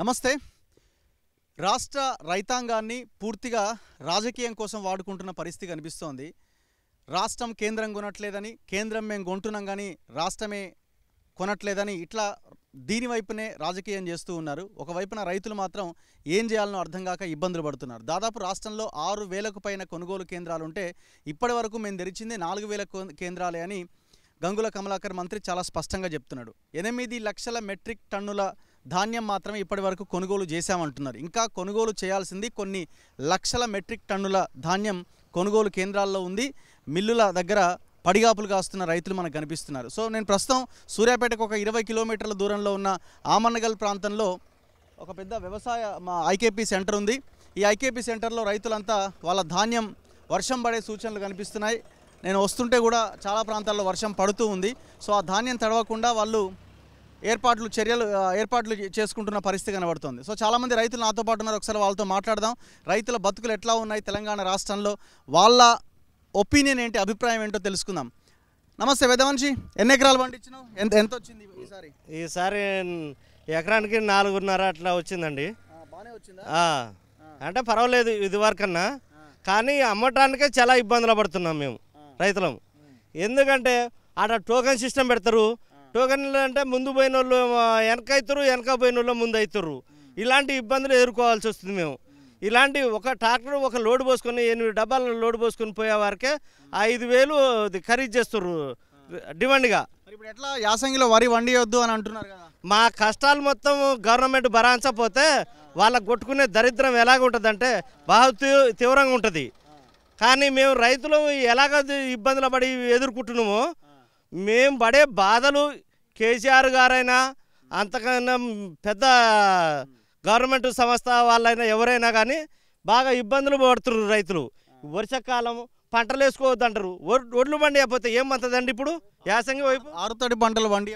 నమస్తే రాష్ట్ర రైతాంగాన్ని పూర్తిగా రాజకీయం కోసం వాడుకుంటున్న పరిస్థితి కనిపిస్తోంది రాష్ట్రం కేంద్రం కొనట్లేదని కేంద్రం మేము కొంటున్నాం కానీ రాష్ట్రమే కొనట్లేదని ఇట్లా దీనివైపునే రాజకీయం చేస్తూ ఉన్నారు ఒకవైపున రైతులు మాత్రం ఏం చేయాలనో అర్థం కాక ఇబ్బందులు పడుతున్నారు దాదాపు రాష్ట్రంలో ఆరు వేలకు పైన కొనుగోలు కేంద్రాలు ఉంటే ఇప్పటి వరకు మేము తెరిచింది నాలుగు వేల కేంద్రాలే అని గంగుల కమలాకర్ మంత్రి చాలా స్పష్టంగా చెప్తున్నాడు ఎనిమిది లక్షల మెట్రిక్ టన్నుల ధాన్యం మాత్రమే ఇప్పటి వరకు కొనుగోలు చేశామంటున్నారు ఇంకా కొనుగోలు చేయాల్సింది కొన్ని లక్షల మెట్రిక్ టన్నుల ధాన్యం కొనుగోలు కేంద్రాల్లో ఉంది మిల్లుల దగ్గర పడిగాపులు కాస్తున్న రైతులు మనకు కనిపిస్తున్నారు సో నేను ప్రస్తుతం సూర్యాపేటకు ఒక ఇరవై కిలోమీటర్ల దూరంలో ఉన్న ఆమన్నగల్ ప్రాంతంలో ఒక పెద్ద వ్యవసాయ మా ఐకేపీ సెంటర్ ఉంది ఈ ఐకేపీ సెంటర్లో రైతులంతా వాళ్ళ ధాన్యం వర్షం పడే సూచనలు కనిపిస్తున్నాయి నేను వస్తుంటే కూడా చాలా ప్రాంతాల్లో వర్షం పడుతూ ఉంది సో ఆ ధాన్యం తడవకుండా వాళ్ళు ఏర్పాట్లు చర్యలు ఏర్పాట్లు చేసుకుంటున్న పరిస్థితి కనబడుతుంది సో చాలామంది రైతులు నాతో పాటు ఉన్నారు ఒకసారి వాళ్ళతో మాట్లాడదాం రైతుల బతుకులు ఎట్లా ఉన్నాయి తెలంగాణ రాష్ట్రంలో వాళ్ళ ఒపీనియన్ ఏంటి అభిప్రాయం ఏంటో తెలుసుకుందాం నమస్తే వేదవంశి ఎన్ని ఎకరాలు పండించినావు ఎంత ఎంత వచ్చింది ఈసారి ఈసారి ఎకరానికి నాలుగున్నర అట్లా వచ్చిందండి అంటే పర్వాలేదు ఇది వరకన్నా కానీ అమ్మటానికే చాలా ఇబ్బందులు పడుతున్నాం మేము రైతులం ఎందుకంటే ఆడ టోకెన్ సిస్టమ్ పెడతారు టోకన్లు అంటే ముందు పోయిన వాళ్ళు వెనక అవుతారు వెనక పోయిన వాళ్ళు ముందు అవుతారు ఇలాంటి ఇబ్బందులు ఎదుర్కోవాల్సి వస్తుంది మేము ఇలాంటి ఒక ట్రాక్టర్ ఒక లోడ్ పోసుకొని ఎనిమిది డబ్బాలు లోడ్ పోసుకొని పోయే వరకే ఐదు వేలు ఖరీదు చేస్తారు డిమాండ్గా ఎట్లా యాసంగిలో వరి వద్దు అని అంటున్నారు మా కష్టాలు మొత్తం గవర్నమెంట్ భరాంచపోతే వాళ్ళకు కొట్టుకునే దరిద్రం అంటే బాగా తీవ్రంగా ఉంటుంది కానీ మేము రైతులు ఎలాగ ఇబ్బందులు పడి ఎదుర్కొంటున్నామో మేము పడే బాధలు కేసీఆర్ గారైనా అంతకన్నా పెద్ద గవర్నమెంట్ సంస్థ వాళ్ళైనా ఎవరైనా కానీ బాగా ఇబ్బందులు పడుతున్నారు రైతులు వర్షాకాలం పంటలు అంటారు ఒడ్లు బండి అయిపోతే ఏం అంతదండి ఇప్పుడు యాసంగి వైపు ఆరుతడి పంటలు బండి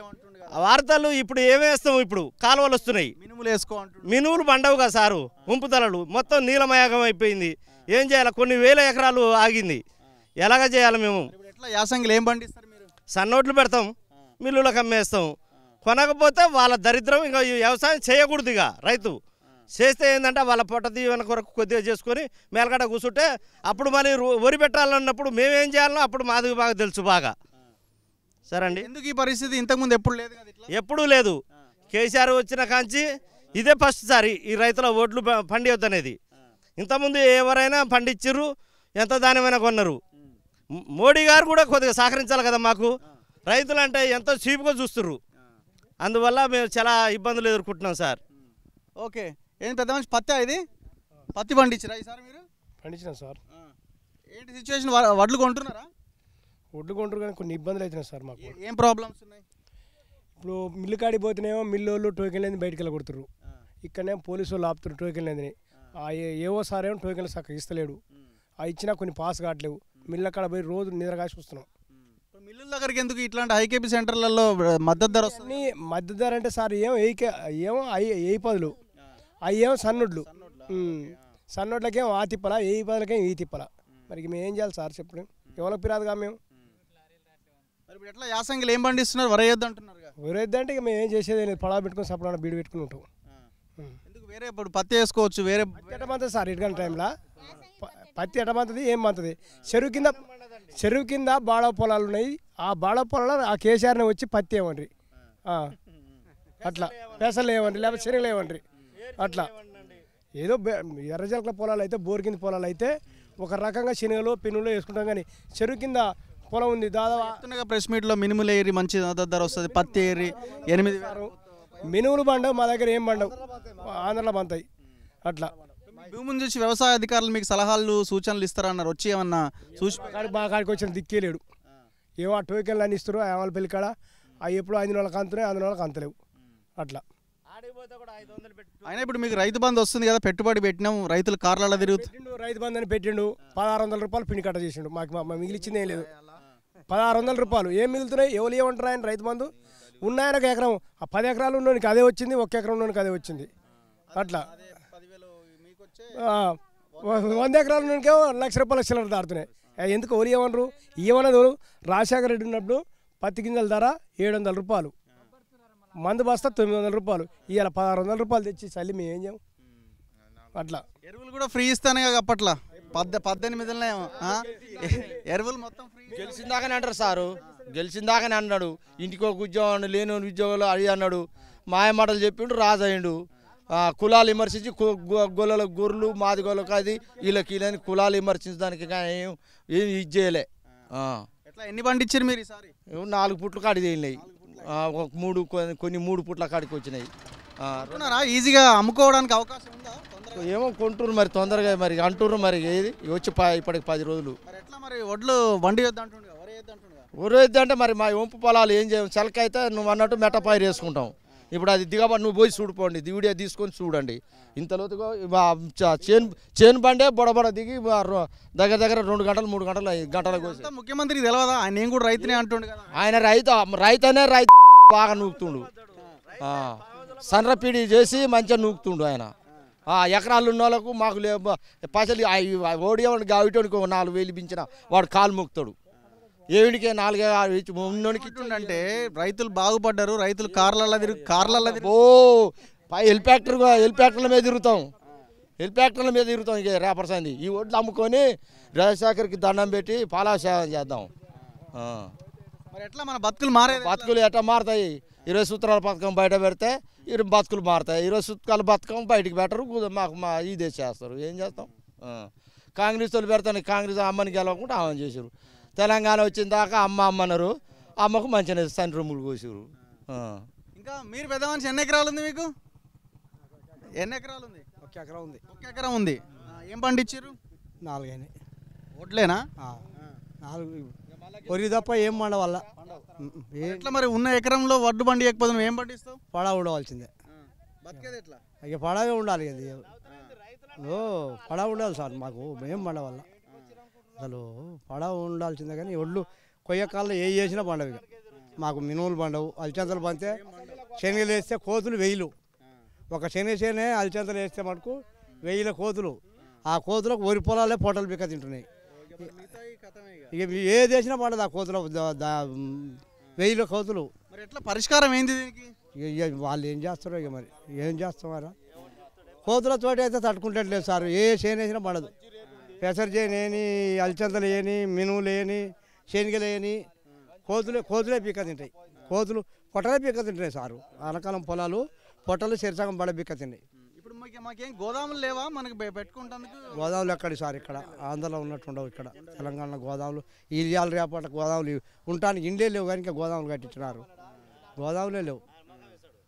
వార్తలు ఇప్పుడు ఏమేస్తాం ఇప్పుడు కాలువలు వస్తున్నాయి మినుములు వేసుకో మినుములు పండవు కదా సారు ఉంపుదలలు మొత్తం నీలమయాగం అయిపోయింది ఏం చేయాలి కొన్ని వేల ఎకరాలు ఆగింది ఎలాగ చేయాలి మేము ఎట్లా యాసంగిలు ఏం పండిస్తారు సన్నోట్లు పెడతాం మిల్లులకు అమ్మేస్తాం కొనకపోతే వాళ్ళ దరిద్రం ఇంకా వ్యవసాయం చేయకూడదు ఇక రైతు చేస్తే ఏంటంటే వాళ్ళ పొట్ట దీవెన కొరకు కొద్దిగా చేసుకొని మేలగడ కూర్చుంటే అప్పుడు మళ్ళీ వరి పెట్టాలన్నప్పుడు మేమేం చేయాలనో అప్పుడు మాది బాగా తెలుసు బాగా సరే అండి ఎందుకు ఈ పరిస్థితి ఇంతకుముందు ఎప్పుడు లేదు ఎప్పుడూ లేదు కేసీఆర్ వచ్చిన కాంచి ఇదే ఫస్ట్ సారి ఈ రైతుల ఓట్లు అనేది ఇంతకుముందు ఎవరైనా పండించరు ఎంత దానిమైనా కొన్నారు మోడీ గారు కూడా కొద్దిగా సహకరించాలి కదా మాకు రైతులు అంటే ఎంతో చీపుగా చూస్తున్నారు అందువల్ల మేము చాలా ఇబ్బందులు ఎదుర్కొంటున్నాం సార్ ఓకే ఏం పెద్ద మనిషి పత్తి ఇది పత్తి పండించారా ఈసారి మీరు పండించినా సార్ ఏంటి సిచ్యువేషన్ వడ్లు కొంటున్నారా వడ్లు కొంటారు కానీ కొన్ని ఇబ్బందులు అవుతున్నాయి సార్ మాకు ఏం ప్రాబ్లమ్స్ ఉన్నాయి ఇప్పుడు మిల్లు కాడికి మిల్లు వాళ్ళు టోకెన్ లేని బయటకు వెళ్ళగొడుతురు ఇక్కడనే పోలీసు వాళ్ళు ఆపుతారు టోకెన్ లేదని ఏవో సారేమో టోకెన్లు సక్క ఇస్తలేడు ఆ ఇచ్చినా కొన్ని పాస్ కావట్లేవు మిల్లు కాడ పోయి రోజు కాసి వస్తున్నాం మిల్లుల దగ్గరికి ఎందుకు ఇట్లాంటి హైకేపీ సెంటర్లలో మద్దతు ధర వస్తుంది మద్దతు ధర అంటే సార్ ఏం ఏకే ఏమో ఏ పదులు అవి ఏం సన్నుడ్లు సన్నుడ్లకేం ఆ తిప్పల ఏ పదులకేం ఈ తిప్పల మరి మేము ఏం చేయాలి సార్ చెప్పండి ఎవరికి పిరాదుగా మేము ఎట్లా యాసంగిలు ఏం పండిస్తున్నారు వరేయద్దు అంటున్నారు వరేద్దు అంటే ఇక మేము ఏం చేసేది లేదు పడా పెట్టుకుని సపడా బీడు పెట్టుకుని ఉంటాం ఎందుకు వేరే ఇప్పుడు పత్తి వేసుకోవచ్చు వేరే ఎట్టమంతది సార్ ఇటుకని టైంలో పత్తి ఎట్టమంతది ఏం మంతది చెరువు కింద చెరువు కింద బాడ పొలాలు ఉన్నాయి ఆ బాడ పొలాలు ఆ కేసీఆర్ని వచ్చి పత్తి ఏమండ్రి అట్లా పెసలు ఏమండ్రి లేకపోతే చెరువులు ఏమండ్రి అట్లా ఏదో ఎర్రజలకల పొలాలు అయితే బోర్ కింద పొలాలు అయితే ఒక రకంగా శనగలు పిన్నులు వేసుకుంటాం కానీ చెరువు కింద పొలం ఉంది దాదాపు ప్రెస్ మీట్లో మినుములు ఏరి మంచి ధర వస్తుంది పత్తి ఏరి ఎనిమిది మినుములు పండవు మా దగ్గర ఏం పండవు ఆంధ్రలో పంతాయి అట్లా భూముని నుంచి వ్యవసాయ అధికారులు మీకు సలహాలు సూచనలు ఇస్తారన్నారు వచ్చి ఏమన్నా సూచి మా కాడికి వచ్చిన దిక్కే లేడు ఏవో ఆ టోకెన్లు అని ఇస్తారు ఆమెల పెళ్లి కాడ అవి ఎప్పుడు ఐదు నెలలకు అంతనే ఐదు నెలలకు అంతలేవు అట్లా అయినా ఇప్పుడు మీకు రైతు బంధు వస్తుంది కదా పెట్టుబడి పెట్టినాం రైతులు కార్లలో తిరుగుతుంది రైతు బంధు అని పెట్టిండు పదహారు వందల రూపాయలు పిండి కట్ట చేసిండు మాకు మిగిలిచ్చింది ఏం లేదు పదహారు వందల రూపాయలు ఏం మిగులుతున్నాయి ఎవరు ఏమంటారు ఆయన రైతు బంధు ఉన్నాయని ఒక ఎకరం ఆ పది ఎకరాలు ఉన్నోనికి అదే వచ్చింది ఒక ఎకరం ఉన్నోనికి అదే వచ్చింది అట్లా వంద ఎకరాల నుండికే లక్ష రూపాయలు లక్షల దాడుతున్నాయి ఎందుకు ఓరి ఏమన్నారు ఏమన్నది రాజశేఖర రెడ్డి ఉన్నప్పుడు పత్తి గింజల ధర ఏడు వందల రూపాయలు మందు బస్తా తొమ్మిది వందల రూపాయలు ఇవాళ పదహారు వందల రూపాయలు తెచ్చి చల్లి మేము ఏం చేయం అట్లా ఎరువులు కూడా ఫ్రీ ఇస్తాను అప్పట్లో పద్ద పద్దెనిమిదిలో ఎరువులు మొత్తం గెలిచిందాకనే అంటారు సారు గెలిచిందాకనే అన్నాడు ఇంటికో ఉద్యోగం లేని ఉద్యోగాలు అడిగి అన్నాడు మాయ మాటలు చెప్పిండు రాజు అయ్యిండు కులాలు విమర్శించి గొల్లల గొర్రెలు మాది గొల్ల అది వీళ్ళకి వీళ్ళని కులాలు విమర్శించడానికి ఏం ఏం ఇది చేయలే ఎట్లా ఎన్ని పండించారు మీరు ఈసారి నాలుగు పుట్లు కాడి చేయలేవి ఒక మూడు కొన్ని మూడు పుట్ల కాడికి వచ్చినాయి ఈజీగా అమ్ముకోవడానికి అవకాశం ఉందా ఏమో కొంటున్నారు మరి తొందరగా మరి అంటున్నారు మరి ఏది వచ్చి ఇప్పటికి పది రోజులు ఎట్లా మరి వడ్లు వండి వద్దంటుండే వరి అంటే మరి మా ఒంపు పొలాలు ఏం చేయం చలకైతే నువ్వు అన్నట్టు మెట్టపాయరు వేసుకుంటాం ఇప్పుడు అది దిగబ నువ్వు పోయి చూడిపోండి వీడియో తీసుకొని చూడండి ఇంత లోతుగా చేను చేను బండే బొడబొడ దిగి దగ్గర దగ్గర రెండు గంటలు మూడు గంటలు గంటలకు ముఖ్యమంత్రికి తెలియదా ఆయన కూడా రైతునే అంటుండు ఆయన రైతు రైతనే రైతు బాగా నూకుతుండు సన్రపీడి చేసి మంచిగా నూకుతుండు ఆయన ఎకరాలు ఉన్న వాళ్ళకు మాకు పసలు ఓడియో ఒక నాలుగు వేలు ఇప్పించిన వాడు కాలు మొక్కుతాడు ఏవిడికే నాలుగే ఉన్నోనికి అంటే రైతులు బాగుపడ్డారు రైతులు కార్లలో కార్ల కార్లలో ఓ పై హెలికాప్టర్ మీద తిరుగుతాం హెలిపాక్టర్ల మీద తిరుగుతాం ఇక రేపర్స్ అంది ఈ ఒడ్లు అమ్ముకొని రాజశేఖర్కి దండం పెట్టి పాలాభిషేకం చేద్దాం మరి ఎట్లా మన బతుకులు మారే బతుకులు ఎట్లా మారుతాయి ఇరవై సూత్రాల పథకం బయట పెడితే ఇరు బతుకులు మారుతాయి ఇరవై సూత్రాల బతుకం బయటికి పెట్టరు మాకు మా ఇదే చేస్తారు ఏం చేస్తాం కాంగ్రెస్ వాళ్ళు పెడతాను కాంగ్రెస్ అమ్మని గెలవకుండా ఆమె చేశారు తెలంగాణ వచ్చిన దాకా అమ్మ అమ్మన్నారు అమ్మకు మంచి సంటి రొమ్ములు కోసారు ఇంకా మీరు పెద్ద మనిషి ఎన్ని ఎకరాలు ఉంది మీకు ఎన్ని ఎకరాలు ఉంది ఒక ఎకరా ఉంది ఒక ఎకరా ఉంది ఏం పండించారు నాలుగైనా ఓట్లేనా నాలుగు వరి తప్ప ఏం పండవల్ల ఎట్లా మరి ఉన్న ఎకరంలో వడ్డు పండియకపోతే నువ్వు ఏం పండిస్తావు పడా ఉండవలసిందే ఇక పడవే ఉండాలి ఓ పడవ ఉండాలి సార్ మాకు ఏం పండవల్ల అసలు పడవ ఉండాల్సిందే కానీ ఒళ్ళు కొయ్యకాళ్ళు ఏ చేసినా పండవు మాకు మినువులు పండవు అలిచంతలు పంతే శనగలు వేస్తే కోతులు వెయ్యిలు ఒక శని శనే అలిచంతలు వేస్తే మటుకు వెయ్యిల కోతులు ఆ కోతులకు వరి పొలాలే పొట్టలు పిక్క తింటున్నాయి ఇక ఏది వేసినా పండదు ఆ కోతుల వెయ్యిల కోతులు మరి ఎట్లా పరిష్కారం ఏంది దీనికి వాళ్ళు ఏం చేస్తారు ఇక మరి ఏం చేస్తామారా కోతులతోటి అయితే లేదు సార్ ఏ వేసినా పడదు పెసరు చేయని అలచందలు లేని మినువులు లేని శనిగలు వేయని కోతులే కోతులే పీక తింటాయి కోతులు పొట్టలే పీక తింటాయి సారు అనకాలం పొలాలు పొట్టలు శరిసగం పడ పీక తిన్నాయి ఇప్పుడు మాకేం గోదాములు లేవా మనకి పెట్టుకుంటానికి గోదాములు ఎక్కడ సార్ ఇక్కడ ఆంధ్రలో ఉన్నట్టుండవు ఇక్కడ తెలంగాణ గోదాములు ఇలియాలు రేపట్ల గోదాములు ఉండటానికి ఇండియా లేవు కానీ ఇంకా గోదాములు కట్టించినారు గోదాములే లేవు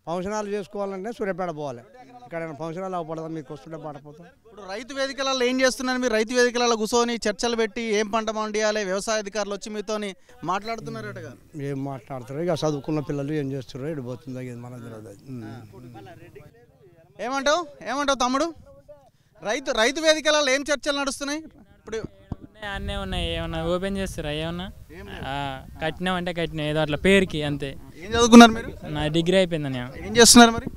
ఫంక్షనాలు చేసుకోవాలంటే సూర్యపేట పోవాలి ఎక్కడైనా ఫంక్షన్లు అవ్వబడదాం మీకు వస్తుంటే పడపోతాం ఇప్పుడు రైతు వేదికలలో ఏం చేస్తున్నారు మీరు రైతు వేదికలలో కూర్చొని చర్చలు పెట్టి ఏం పంట పండియాలి వ్యవసాయ అధికారులు వచ్చి మీతోని మాట్లాడుతున్నారు ఏం మాట్లాడుతున్నారు ఇక చదువుకున్న పిల్లలు ఏం చేస్తున్నారు పోతుంది మన ఏమంటావు ఏమంటావు తమ్ముడు రైతు రైతు వేదికలలో ఏం చర్చలు నడుస్తున్నాయి ఇప్పుడు అన్నీ ఉన్నాయి ఏమన్నా ఓపెన్ చేస్తారా ఏమన్నా కట్టినాం అంటే కట్టినా ఏదో అట్లా పేరుకి అంతే ఏం చదువుకున్నారు మీరు నా డిగ్రీ అయిపోయిందని ఏం చేస్తున్నారు మరి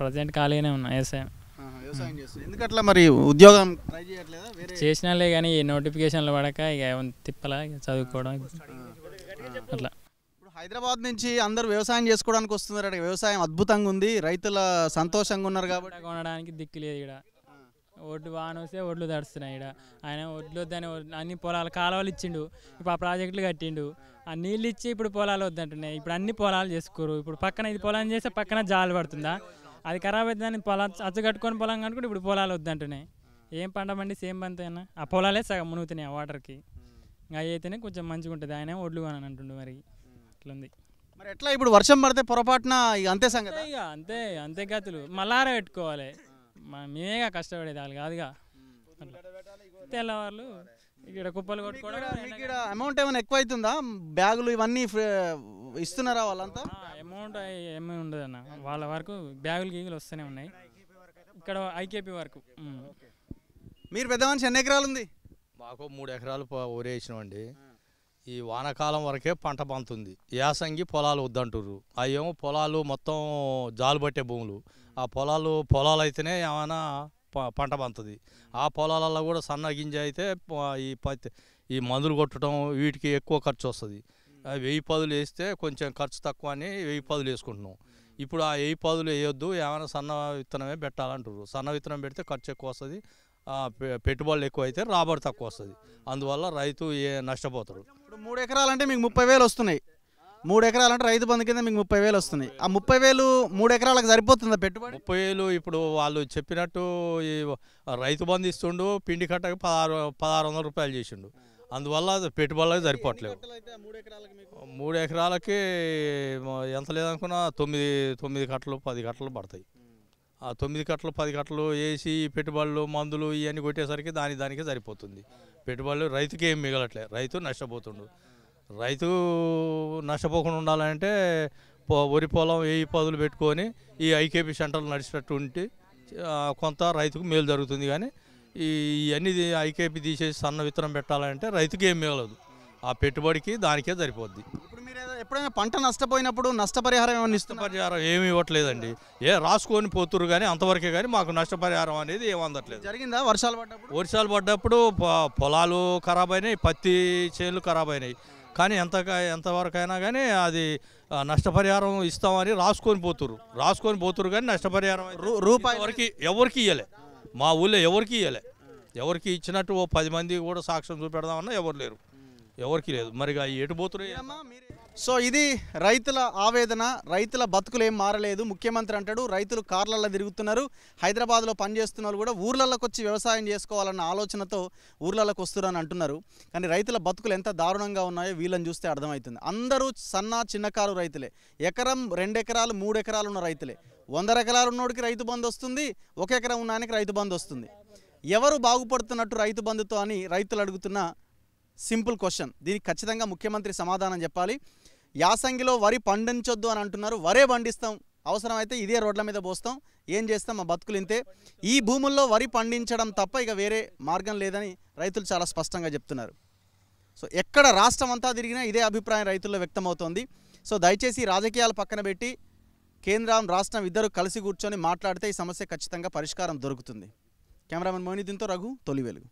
ప్రజెంట్ ఖాళీగానే ఉన్నా వ్యవసాయం వ్యవసాయం ఎందుకట్లా మరి ఉద్యోగం చేసినాలే కానీ ఈ నోటిఫికేషన్లు పడక ఇక ఏమైనా తిప్పలా చదువుకోవడం అట్లా హైదరాబాద్ నుంచి అందరూ వ్యవసాయం చేసుకోవడానికి వస్తున్నారు అక్కడ వ్యవసాయం అద్భుతంగా ఉంది రైతుల సంతోషంగా ఉన్నారు కాబట్టి కొనడానికి దిక్కు లేదు ఇక్కడ ఒడ్లు వాన వస్తే ఒడ్లు తడుస్తున్నాయి ఇక్కడ ఆయన ఒడ్లు వద్దని అన్ని పొలాలు కాలువలు ఇచ్చిండు ఇప్పుడు ఆ ప్రాజెక్టులు కట్టిండు ఆ నీళ్ళు ఇచ్చి ఇప్పుడు పొలాలు వద్దంటున్నాయి ఇప్పుడు అన్ని పొలాలు చేసుకోరు ఇప్పుడు పక్కన ఇది పొలాలు చేస్తే పక్కన జాలు పడుతుందా అది ఖరాబ్ అవుతుందని పొలం అచ్చ కట్టుకొని పొలం కనుకుంటే ఇప్పుడు పొలాలు వద్దంటున్నాయి ఏం పంట పండి సేమ్ అయినా ఆ పొలాలే సగం మునుగుతున్నాయి ఆ వాటర్కి ఇంకా అయితేనే కొంచెం మంచిగా ఉంటుంది ఆయన ఒడ్లు అని అంటుండు మరి ఇట్లుంది మరి ఎట్లా ఇప్పుడు వర్షం పడితే పొరపాటున ఇక అంతే సంగతి ఇక అంతే అంతే గతులు మల్లారే పెట్టుకోవాలి మేమేగా కష్టపడేది వాళ్ళు కాదుగా తెల్లవాళ్ళు కుప్పలు అమౌంట్ ఏమైనా ఎక్కువ అవుతుందా బ్యాగులు ఇవన్నీ ఇస్తున్నారా వాళ్ళంతా అమౌంట్ ఏమీ ఉండదు అన్న వాళ్ళ వరకు బ్యాగులు గీగులు వస్తూనే ఉన్నాయి ఇక్కడ ఐకేపీ వరకు మీరు పెద్ద మనిషి ఎన్ని ఎకరాలు ఉంది మాకు మూడు ఎకరాలు ఊరే వేసినామండి ఈ వానకాలం వరకే పంట పంతుంది యాసంగి పొలాలు వద్దంటుర్రు అవేమో పొలాలు మొత్తం జాలు పట్టే భూములు ఆ పొలాలు పొలాలు అయితేనే ఏమైనా పంట పంతుంది ఆ పొలాలలో కూడా సన్న గింజ అయితే ఈ పత్తి ఈ మందులు కొట్టడం వీటికి ఎక్కువ ఖర్చు వస్తుంది వెయ్యి పదులు వేస్తే కొంచెం ఖర్చు తక్కువ అని వెయ్యి పదులు వేసుకుంటున్నాం ఇప్పుడు ఆ వెయ్యి పదులు వేయొద్దు ఏమైనా సన్న విత్తనమే పెట్టాలంటారు సన్న విత్తనం పెడితే ఖర్చు ఎక్కువ వస్తుంది పెట్టుబడులు ఎక్కువ అయితే రాబడి తక్కువ వస్తుంది అందువల్ల రైతు ఏ నష్టపోతారు ఇప్పుడు మూడు ఎకరాలంటే మీకు ముప్పై వేలు వస్తున్నాయి మూడు ఎకరాలు అంటే రైతు బంధు కింద మీకు ముప్పై వేలు వస్తున్నాయి ఆ ముప్పై వేలు మూడు ఎకరాలకు సరిపోతుందా పెట్టుబడి ముప్పై వేలు ఇప్పుడు వాళ్ళు చెప్పినట్టు ఈ రైతు బంధు ఇస్తుండు పిండి కట్టకు పదహారు పదహారు వందల రూపాయలు చేసిండు అందువల్ల పెట్టుబడులకు సరిపోవట్లేదు మూడు ఎకరాలకి ఎంత లేదనుకున్నా తొమ్మిది తొమ్మిది కట్టలు పది కట్టలు పడతాయి ఆ తొమ్మిది కట్టలు పది కట్టలు వేసి పెట్టుబడులు మందులు ఇవన్నీ కొట్టేసరికి దాని దానికి సరిపోతుంది పెట్టుబడులు రైతుకి ఏం మిగలట్లేదు రైతు నష్టపోతుండు రైతు నష్టపోకుండా ఉండాలంటే వరి పొలం ఏ పదులు పెట్టుకొని ఈ ఐకేపీ సెంటర్లు నడిచినట్టు ఉంటే కొంత రైతుకు మేలు జరుగుతుంది కానీ ఈ అన్ని ఐకేపీ తీసేసి సన్న విత్తనం పెట్టాలంటే రైతుకి ఏం మేలదు ఆ పెట్టుబడికి దానికే సరిపోద్ది ఎప్పుడైనా పంట నష్టపోయినప్పుడు నష్టపరిహారం ఏమైనా పరిహారం ఏమి ఇవ్వట్లేదండి ఏ రాసుకొని పోతురు కానీ అంతవరకే కానీ మాకు నష్టపరిహారం అనేది ఏమి అందట్లేదు జరిగిందా వర్షాలు పడ్డప్పుడు వర్షాలు పడ్డప్పుడు పొలాలు ఖరాబ్ అయినాయి పత్తి చేనులు ఖరాబ్ అయినాయి కానీ ఎంత ఎంతవరకైనా కానీ అది నష్టపరిహారం ఇస్తామని రాసుకొని పోతురు రాసుకొని పోతురు కానీ నష్టపరిహారం రూపాయి ఎవరికి ఎవరికి ఇవ్వలే మా ఊళ్ళో ఎవరికి ఇవ్వలే ఎవరికి ఇచ్చినట్టు ఓ పది మంది కూడా సాక్ష్యం చూపెడదామన్నా ఎవరు లేరు ఎవరికి లేదు మరి ఎటు పోతున్నాయి సో ఇది రైతుల ఆవేదన రైతుల బతుకులు ఏం మారలేదు ముఖ్యమంత్రి అంటాడు రైతులు కార్లల్లో తిరుగుతున్నారు హైదరాబాద్లో పనిచేస్తున్న వాళ్ళు కూడా ఊర్లలోకి వచ్చి వ్యవసాయం చేసుకోవాలన్న ఆలోచనతో ఊర్లలోకి వస్తున్నారని అంటున్నారు కానీ రైతుల బతుకులు ఎంత దారుణంగా ఉన్నాయో వీళ్ళని చూస్తే అర్థమవుతుంది అందరూ సన్న చిన్నకారు రైతులే ఎకరం మూడు ఎకరాలు ఉన్న రైతులే వంద ఎకరాలు ఉన్నోడికి రైతు బంధు వస్తుంది ఒక ఎకరం ఉన్నానికి రైతు బంధు వస్తుంది ఎవరు బాగుపడుతున్నట్టు రైతు బంధుతో అని రైతులు అడుగుతున్నా సింపుల్ క్వశ్చన్ దీనికి ఖచ్చితంగా ముఖ్యమంత్రి సమాధానం చెప్పాలి యాసంగిలో వరి పండించొద్దు అని అంటున్నారు వరే పండిస్తాం అవసరమైతే ఇదే రోడ్ల మీద పోస్తాం ఏం చేస్తాం మా బతుకులు ఇంతే ఈ భూముల్లో వరి పండించడం తప్ప ఇక వేరే మార్గం లేదని రైతులు చాలా స్పష్టంగా చెప్తున్నారు సో ఎక్కడ రాష్ట్రం అంతా తిరిగినా ఇదే అభిప్రాయం రైతుల్లో వ్యక్తమవుతోంది సో దయచేసి రాజకీయాలు పక్కన పెట్టి కేంద్రం రాష్ట్రం ఇద్దరు కలిసి కూర్చొని మాట్లాడితే ఈ సమస్య ఖచ్చితంగా పరిష్కారం దొరుకుతుంది కెమెరామెన్ దీంతో రఘు తొలి వెలుగు